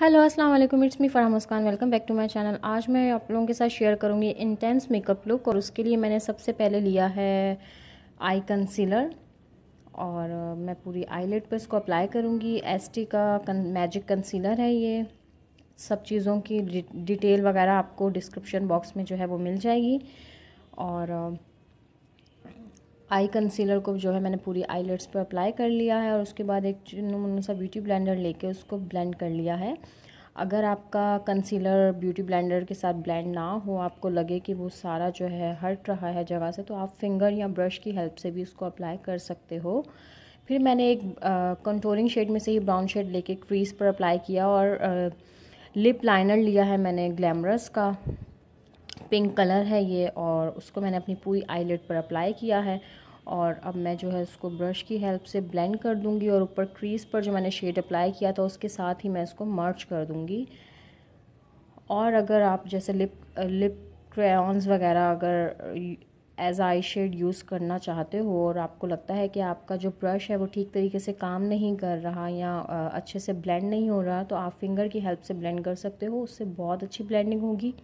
hello अस्सलाम वालेकुम it's me Faram Muskan welcome back to my channel आज मैं आप लोगों के साथ शेयर करूँगी इंटेंस मेकअप लुक और उसके लिए मैंने सबसे पहले लिया है आई कंसीलर और मैं पूरी आईलेट पर इसको अप्लाई करूँगी एसटी का कन, मैजिक कंसीलर है ये सब चीज़ों की डि, डिटेल वगैरह आपको डिस्क्रिप्शन बॉक्स में जो है वो मिल जाएगी और आई कंसीलर को जो है मैंने पूरी आईलेट्स पर अप्लाई कर लिया है और उसके बाद एक चुनमुन सा ब्यूटी ब्लेंडर लेके उसको ब्लेंड कर लिया है अगर आपका कंसीलर ब्यूटी ब्लेंडर के साथ ब्लेंड ना हो आपको लगे कि वो सारा जो है हट रहा है जगह से तो आप फिंगर या ब्रश की हेल्प से भी उसको अप्लाई कर सकते हो फिर मैंने एक कंटोरिंग शेड में से ही ब्राउन शेड लेके क्रीज पर अप्लाई किया और लिप लाइनर लिया है मैंने ग्लैमरस का पिंक कलर है ये और उसको मैंने अपनी पूरी आईलेट पर अप्लाई किया है और अब मैं जो है उसको ब्रश की हेल्प से ब्लेंड कर दूंगी और ऊपर क्रीज पर जो मैंने शेड अप्लाई किया था उसके साथ ही मैं इसको मर्च कर दूंगी और अगर आप जैसे लिप लिप क्रेन्स वगैरह अगर एज आई शेड यूज़ करना चाहते हो और आपको लगता है कि आपका जो ब्रश है वो ठीक तरीके से काम नहीं कर रहा या अच्छे से ब्लेंड नहीं हो रहा तो आप फिंगर की हेल्प से ब्लेंड कर सकते हो उससे बहुत अच्छी ब्लेंडिंग होगी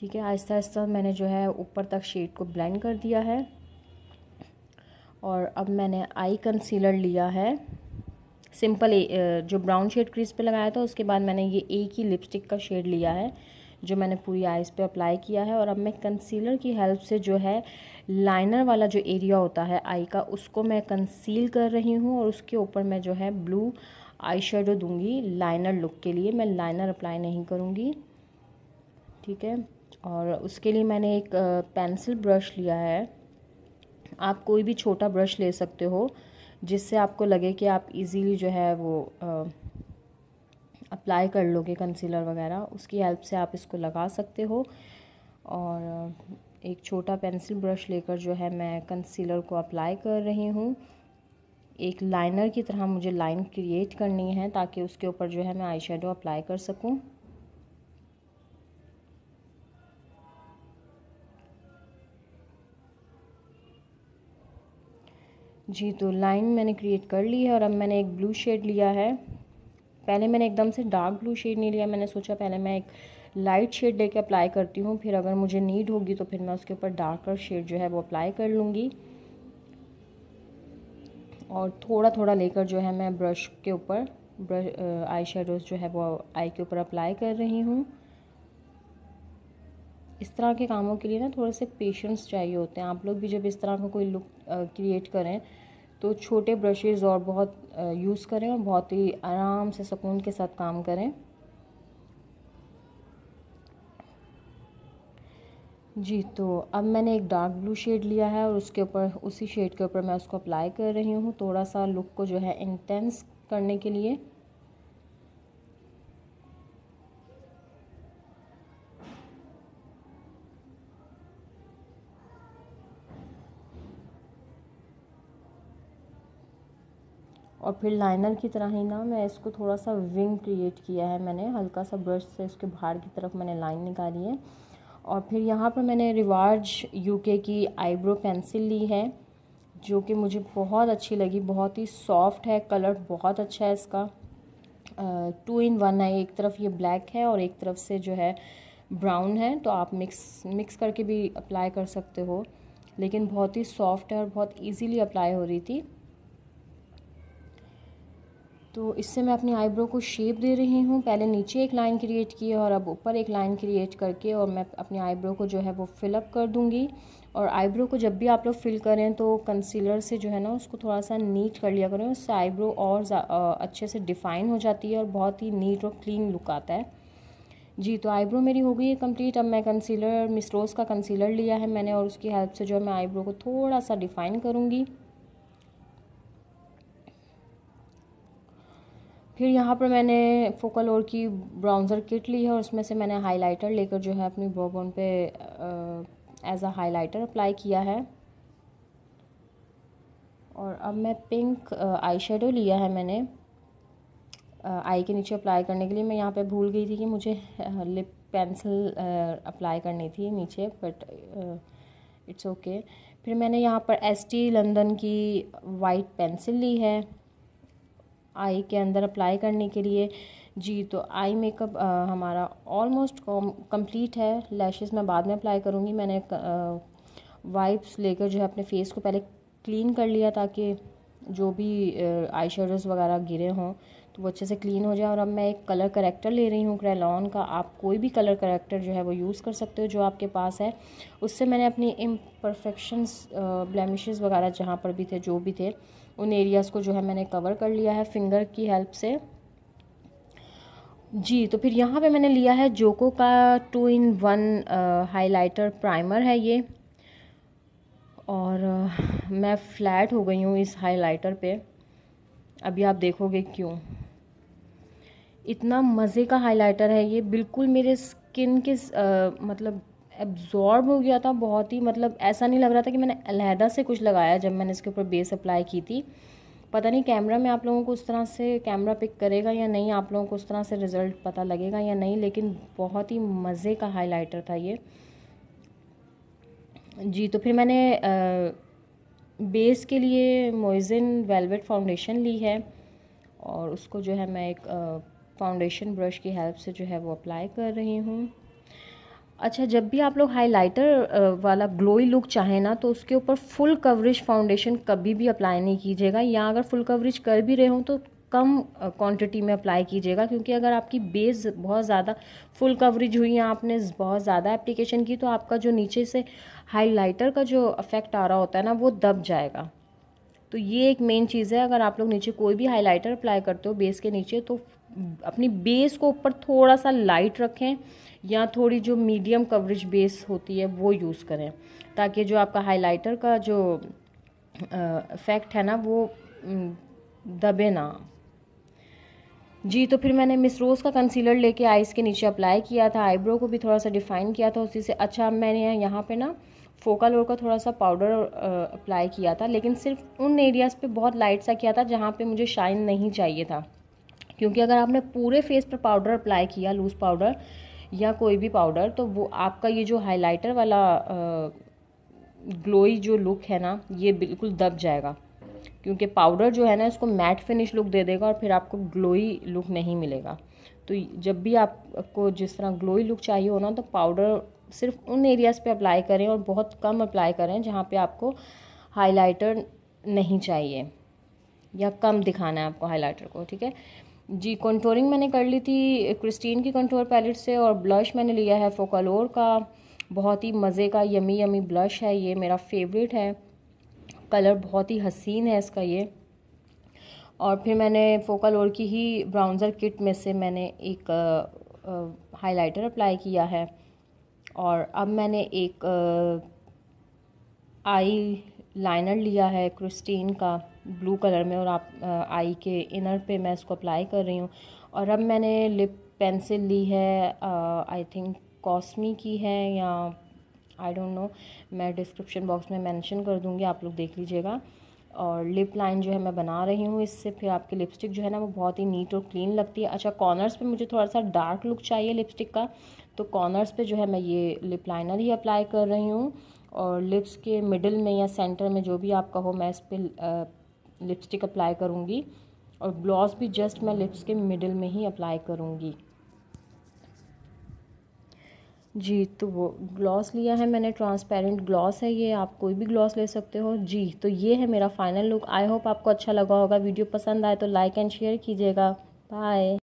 ठीक है आहिस्ता आहिस्ता मैंने जो है ऊपर तक शेड को ब्लेंड कर दिया है और अब मैंने आई कंसीलर लिया है सिंपल जो ब्राउन शेड क्रीज पे लगाया था उसके बाद मैंने ये एक ही लिपस्टिक का शेड लिया है जो मैंने पूरी आईज़ पे अप्लाई किया है और अब मैं कंसीलर की हेल्प से जो है लाइनर वाला जो एरिया होता है आई का उसको मैं कंसील कर रही हूँ और उसके ऊपर मैं जो है ब्लू आई शेडो दूँगी लाइनर लुक के लिए मैं लाइनर अप्लाई नहीं करूँगी ठीक है और उसके लिए मैंने एक पेंसिल ब्रश लिया है आप कोई भी छोटा ब्रश ले सकते हो जिससे आपको लगे कि आप इजीली जो है वो अप्लाई कर लोगे कंसीलर वगैरह उसकी हेल्प से आप इसको लगा सकते हो और एक छोटा पेंसिल ब्रश लेकर जो है मैं कंसीलर को अप्लाई कर रही हूँ एक लाइनर की तरह मुझे लाइन क्रिएट करनी है ताकि उसके ऊपर जो है मैं आई अप्लाई कर सकूँ जी तो लाइन मैंने क्रिएट कर ली है और अब मैंने एक ब्लू शेड लिया है पहले मैंने एकदम से डार्क ब्लू शेड नहीं लिया मैंने सोचा पहले मैं एक लाइट शेड लेके अप्लाई करती हूँ फिर अगर मुझे नीड होगी तो फिर मैं उसके ऊपर डार्कर शेड जो है वो अप्लाई कर लूँगी और थोड़ा थोड़ा लेकर जो है मैं ब्रश के ऊपर ब्रश आई शेडोज़ जो है वो आई के ऊपर अप्लाई कर रही हूँ इस तरह के कामों के लिए ना थोड़े से पेशेंस चाहिए होते हैं आप लोग भी जब इस तरह का को कोई लुक क्रिएट uh, करें तो छोटे ब्रशेज़ और बहुत यूज़ करें और बहुत ही आराम से सुकून के साथ काम करें जी तो अब मैंने एक डार्क ब्लू शेड लिया है और उसके ऊपर उसी शेड के ऊपर मैं उसको अप्लाई कर रही हूँ थोड़ा सा लुक को जो है इंटेंस करने के लिए और फिर लाइनर की तरह ही ना मैं इसको थोड़ा सा विंग क्रिएट किया है मैंने हल्का सा ब्रश से इसके बाहर की तरफ मैंने लाइन निकाली है और फिर यहाँ पर मैंने रिवार्ज यूके की आईब्रो पेंसिल ली है जो कि मुझे बहुत अच्छी लगी बहुत ही सॉफ्ट है कलर बहुत अच्छा है इसका टू इन वन है एक तरफ ये ब्लैक है और एक तरफ से जो है ब्राउन है तो आप मिक्स मिक्स करके भी अप्लाई कर सकते हो लेकिन बहुत ही सॉफ्ट है और बहुत इजीली अप्लाई हो रही थी तो इससे मैं अपनी आईब्रो को शेप दे रही हूँ पहले नीचे एक लाइन क्रिएट की और अब ऊपर एक लाइन क्रिएट करके और मैं अपनी आईब्रो को जो है वो फिलअप कर दूँगी और आईब्रो को जब भी आप लोग फिल करें तो कंसीलर से जो है ना उसको थोड़ा सा नीट कर लिया करें उससे आईब्रो और अच्छे से डिफ़ाइन हो जाती है और बहुत ही नीट और क्लीन लुक आता है जी तो आईब्रो मेरी हो गई है कंप्लीट अब मैं कंसीलर मिसरोज़ का कंसीलर लिया है मैंने और उसकी हेल्प से जो है मैं आईब्रो को थोड़ा सा डिफ़ाइन करूँगी फिर यहाँ पर मैंने फोकल और की ब्राउज़र किट ली है और उसमें से मैंने हाइलाइटर लेकर जो है अपनी ब्रोबोन पे एज अ हाइलाइटर अप्लाई किया है और अब मैं पिंक आई शेडो लिया है मैंने आई के नीचे अप्लाई करने के लिए मैं यहाँ पे भूल गई थी कि मुझे लिप पेंसिल अप्लाई करनी थी नीचे बट इट्स ओके फिर मैंने यहाँ पर एस टी लंदन की वाइट पेंसिल ली है आई के अंदर अप्लाई करने के लिए जी तो आई मेकअप हमारा ऑलमोस्ट कंप्लीट है लैशेस मैं बाद में अप्लाई करूँगी मैंने वाइप्स लेकर जो है अपने फेस को पहले क्लीन कर लिया ताकि जो भी आई शेडर्स वगैरह गिरे हों तो वो अच्छे से क्लीन हो जाए और अब मैं एक कलर करेक्टर ले रही हूँ क्रेलॉन का आप कोई भी कलर करेक्टर जो है वो यूज़ कर सकते हो जो आपके पास है उससे मैंने अपनी इम्परफेक्शंस ब्लैमिशेज वगैरह जहाँ पर भी थे जो भी थे उन एरियाज़ को जो है मैंने कवर कर लिया है फिंगर की हेल्प से जी तो फिर यहाँ पे मैंने लिया है जोको का two in one highlighter primer है ये और मैं फ्लैट हो गई हूँ इस हाइलाइटर पे अभी आप देखोगे क्यों इतना मज़े का हाइलाइटर है ये बिल्कुल मेरे स्किन के आ, मतलब एब्जॉर्ब हो गया था बहुत ही मतलब ऐसा नहीं लग रहा था कि मैंने अलहदा से कुछ लगाया जब मैंने इसके ऊपर बेस अप्लाई की थी पता नहीं कैमरा में आप लोगों को उस तरह से कैमरा पिक करेगा या नहीं आप लोगों को उस तरह से रिज़ल्ट पता लगेगा या नहीं लेकिन बहुत ही मज़े का हाइलाइटर था ये जी तो फिर मैंने आ, बेस के लिए मोइज़िन वेलवेट फाउंडेशन ली है और उसको जो है मैं एक आ, फाउंडेशन ब्रश की हेल्प से जो है वो अप्लाई कर रही हूँ अच्छा जब भी आप लोग हाइलाइटर वाला ग्लोई लुक चाहें ना तो उसके ऊपर फुल कवरेज फाउंडेशन कभी भी अप्लाई नहीं कीजिएगा या अगर फुल कवरेज कर भी रहे हूँ तो कम क्वांटिटी में अप्लाई कीजिएगा क्योंकि अगर आपकी बेस बहुत ज़्यादा फुल कवरेज हुई या आपने बहुत ज़्यादा एप्लीकेशन की तो आपका जो नीचे से हाइलाइटर का जो इफ़ेक्ट आ रहा होता है ना वो दब जाएगा तो ये एक मेन चीज़ है अगर आप लोग नीचे कोई भी हाइलाइटर अप्लाई करते हो बेस के नीचे तो अपनी बेस को ऊपर थोड़ा सा लाइट रखें या थोड़ी जो मीडियम कवरेज बेस होती है वो यूज़ करें ताकि जो आपका हाइलाइटर का जो इफ़ेक्ट है ना वो दबे ना जी तो फिर मैंने मिस रोज़ का कंसीलर लेके आइज़ के नीचे अप्लाई किया था आईब्रो को भी थोड़ा सा डिफ़ाइन किया था उसी से अच्छा मैंने यहाँ पे ना फोकल ओर का थोड़ा सा पाउडर अप्लाई किया था लेकिन सिर्फ उन एरियाज़ पे बहुत लाइट सा किया था जहाँ पे मुझे शाइन नहीं चाहिए था क्योंकि अगर आपने पूरे फेस पर पाउडर अप्लाई किया लूज़ पाउडर या कोई भी पाउडर तो वो आपका ये जो हाइलाइटर वाला ग्लोई जो लुक है ना ये बिल्कुल दब जाएगा क्योंकि पाउडर जो है ना इसको मैट फिनिश लुक दे देगा और फिर आपको ग्लोई लुक नहीं मिलेगा तो जब भी आपको जिस तरह ग्लोई लुक चाहिए हो ना तो पाउडर सिर्फ उन एरियाज़ पे अप्लाई करें और बहुत कम अप्लाई करें जहाँ पे आपको हाइलाइटर नहीं चाहिए या कम दिखाना है आपको हाइलाइटर को ठीक है जी कंटूरिंग मैंने कर ली थी क्रिस्टीन की कंटूर पैलेट से और ब्लश मैंने लिया है फोकालोर का बहुत ही मज़े का यमी यमी ब्लश है ये मेरा फेवरेट है कलर बहुत ही हसीन है इसका ये और फिर मैंने फोकालोर की ही ब्राउज़र किट में से मैंने एक हाइलाइटर अप्लाई किया है और अब मैंने एक आई लाइनर लिया है क्रिस्टीन का ब्लू कलर में और आप आई के इनर पे मैं इसको अप्लाई कर रही हूँ और अब मैंने लिप पेंसिल ली है आई थिंक कॉस्मी की है या आई डोंट नो मैं डिस्क्रिप्शन बॉक्स में मेंशन कर दूँगी आप लोग देख लीजिएगा और लिप लाइन जो है मैं बना रही हूँ इससे फिर आपकी लिपस्टिक जो है ना वो बहुत ही नीट और क्लीन लगती है अच्छा कॉर्नर्स पे मुझे थोड़ा सा डार्क लुक चाहिए लिपस्टिक का तो कॉर्नर्स पे जो है मैं ये लिप लाइनर ही अप्लाई कर रही हूँ और लिप्स के मिडिल में या सेंटर में जो भी आपका हो मैं इस पर लिपस्टिक अप्लाई करूँगी और ग्लॉस भी जस्ट मैं लिप्स के मिडिल में ही अप्लाई करूँगी जी तो वो ग्लॉस लिया है मैंने ट्रांसपेरेंट ग्लॉस है ये आप कोई भी ग्लॉस ले सकते हो जी तो ये है मेरा फाइनल लुक आई होप आपको अच्छा लगा होगा वीडियो पसंद आए तो लाइक एंड शेयर कीजिएगा बाय